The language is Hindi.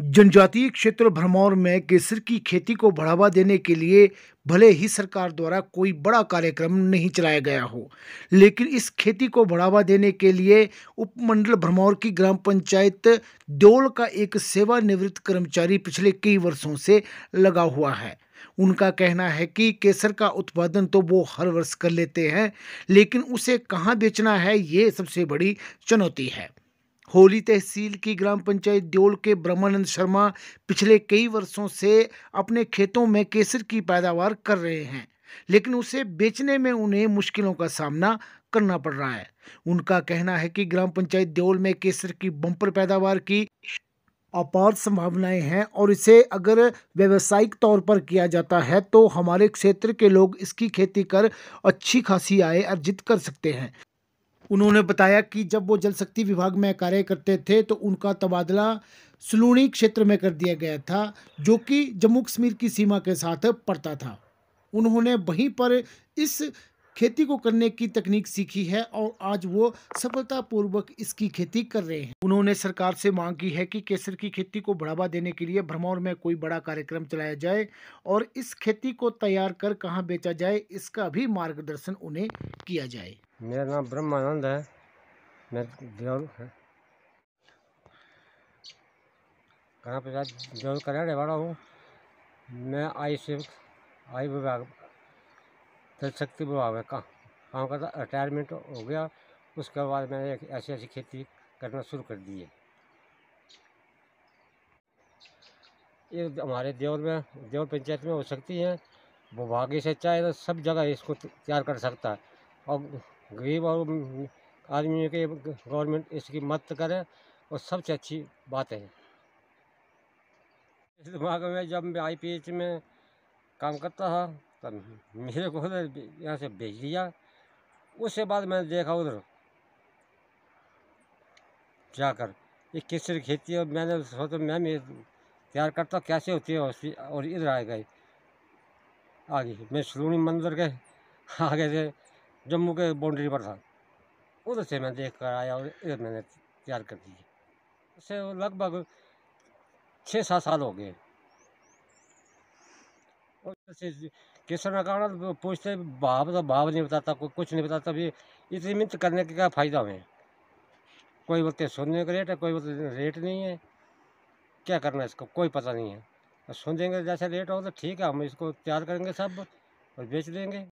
जनजातीय क्षेत्र भरमौर में केसर की खेती को बढ़ावा देने के लिए भले ही सरकार द्वारा कोई बड़ा कार्यक्रम नहीं चलाया गया हो लेकिन इस खेती को बढ़ावा देने के लिए उपमंडल भरमौर की ग्राम पंचायत दोल का एक सेवानिवृत्त कर्मचारी पिछले कई वर्षों से लगा हुआ है उनका कहना है कि केसर का उत्पादन तो वो हर वर्ष कर लेते हैं लेकिन उसे कहाँ बेचना है ये सबसे बड़ी चुनौती है होली तहसील की ग्राम पंचायत ड्योल के ब्रह्मानंद शर्मा पिछले कई वर्षों से अपने खेतों में केसर की पैदावार कर रहे हैं लेकिन उसे बेचने में उन्हें मुश्किलों का सामना करना पड़ रहा है उनका कहना है कि ग्राम पंचायत देओल में केसर की बम्पर पैदावार की अपार संभावनाएं हैं और इसे अगर व्यावसायिक तौर पर किया जाता है तो हमारे क्षेत्र के लोग इसकी खेती कर अच्छी खासी आय अर्जित कर सकते हैं उन्होंने बताया कि जब वो जल शक्ति विभाग में कार्य करते थे तो उनका तबादला सलूणी क्षेत्र में कर दिया गया था जो कि जम्मू कश्मीर की सीमा के साथ पड़ता था उन्होंने वहीं पर इस खेती को करने की तकनीक सीखी है और आज वो सफलतापूर्वक इसकी खेती कर रहे हैं उन्होंने सरकार से मांग की है कि केसर की खेती को बढ़ावा देने के लिए भरमौर में कोई बड़ा कार्यक्रम चलाया जाए और इस खेती को तैयार कर कहाँ बेचा जाए इसका भी मार्गदर्शन उन्हें किया जाए मेरा नाम ब्रह्मानंद है मैं जौल है कहाँ पर जौल का रहने वाला हूँ मैं आई से आई विभाग जल शक्ति विभाग में कहाँ काम करता रिटायरमेंट हो गया उसके बाद मैंने ऐसी ऐसी खेती करना शुरू कर दी है ये हमारे देवर में देवर पंचायत में हो सकती है वो भाग्य से चाहे तो सब जगह इसको तैयार कर सकता है और गरीब और आदमी के गवर्नमेंट इसकी मदद करे और सबसे अच्छी बात है इस दिमाग में जब मैं आई में काम करता था तब मेरे को यहाँ से भेज दिया उसके बाद मैंने देखा उधर जाकर ये किस खेती है मैंने सोचा मैं भी तैयार करता कैसे होती है और इधर आ गए आगे मैं सलूनी मंदिर के आगे से जम्मू के बाउंड्री पर था उधर से तो मैं देख कर आया और इधर मैंने तैयार कर दी उससे लगभग छः सात साल हो गए और जैसे केसर पूछते भाव तो भाव नहीं बताता कोई कुछ नहीं बताता भी इतनी मिन्त करने के क्या फ़ायदा हमें कोई बोलते सुनने का रेट है कोई बोलते रेट नहीं है क्या करना है इसको कोई पता नहीं है सुन देंगे जैसे रेट हो तो ठीक है हम इसको तैयार करेंगे सब और बेच देंगे